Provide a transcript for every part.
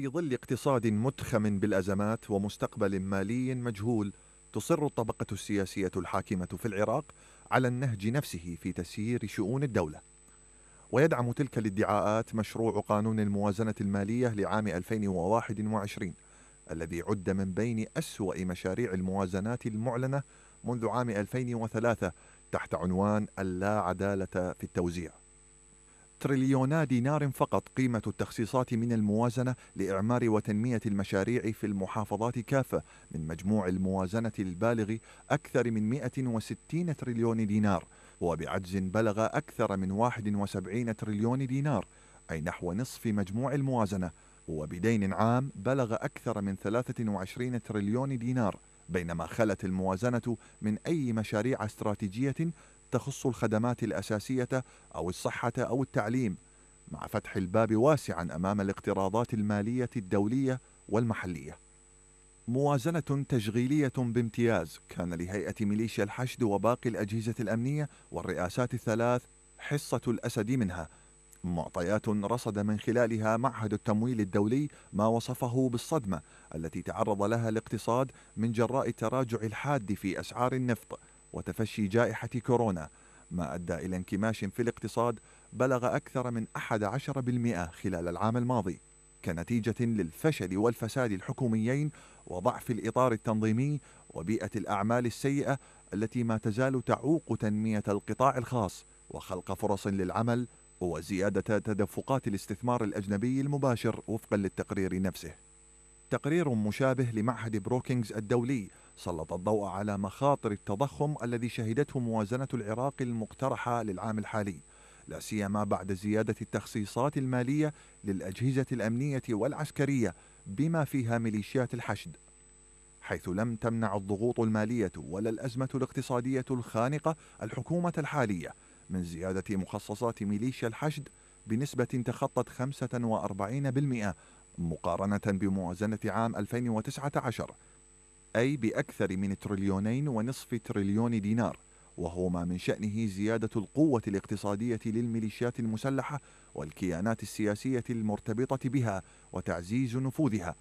في ظل اقتصاد متخم بالأزمات ومستقبل مالي مجهول تصر الطبقة السياسية الحاكمة في العراق على النهج نفسه في تسيير شؤون الدولة ويدعم تلك الادعاءات مشروع قانون الموازنة المالية لعام 2021 الذي عد من بين أسوأ مشاريع الموازنات المعلنة منذ عام 2003 تحت عنوان اللا عدالة في التوزيع تريليونا دينار فقط قيمة التخصيصات من الموازنة لإعمار وتنمية المشاريع في المحافظات كافة من مجموع الموازنة البالغ أكثر من 160 تريليون دينار وبعجز بلغ أكثر من 71 تريليون دينار أي نحو نصف مجموع الموازنة وبدين عام بلغ أكثر من 23 تريليون دينار بينما خلت الموازنة من أي مشاريع استراتيجية تخص الخدمات الأساسية أو الصحة أو التعليم مع فتح الباب واسعا أمام الاقتراضات المالية الدولية والمحلية موازنة تشغيلية بامتياز كان لهيئة ميليشيا الحشد وباقي الأجهزة الأمنية والرئاسات الثلاث حصة الأسد منها معطيات رصد من خلالها معهد التمويل الدولي ما وصفه بالصدمة التي تعرض لها الاقتصاد من جراء التراجع الحاد في أسعار النفط وتفشي جائحة كورونا ما أدى إلى انكماش في الاقتصاد بلغ أكثر من 11% خلال العام الماضي كنتيجة للفشل والفساد الحكوميين وضعف الإطار التنظيمي وبيئة الأعمال السيئة التي ما تزال تعوق تنمية القطاع الخاص وخلق فرص للعمل وزيادة تدفقات الاستثمار الأجنبي المباشر وفقا للتقرير نفسه. تقرير مشابه لمعهد بروكينغز الدولي سلط الضوء على مخاطر التضخم الذي شهدته موازنة العراق المقترحة للعام الحالي لا سيما بعد زيادة التخصيصات المالية للأجهزة الأمنية والعسكرية بما فيها ميليشيات الحشد حيث لم تمنع الضغوط المالية ولا الأزمة الاقتصادية الخانقة الحكومة الحالية من زيادة مخصصات ميليشيا الحشد بنسبة تخطت 45% مقارنة بموازنة عام 2019 أي بأكثر من تريليونين ونصف تريليون دينار وهو ما من شأنه زيادة القوة الاقتصادية للميليشيات المسلحة والكيانات السياسية المرتبطة بها وتعزيز نفوذها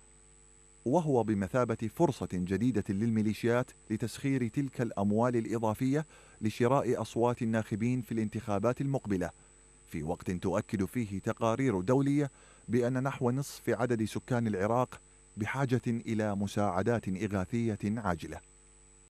وهو بمثابة فرصة جديدة للميليشيات لتسخير تلك الأموال الإضافية لشراء أصوات الناخبين في الانتخابات المقبلة في وقت تؤكد فيه تقارير دولية بأن نحو نصف عدد سكان العراق بحاجة إلى مساعدات إغاثية عاجلة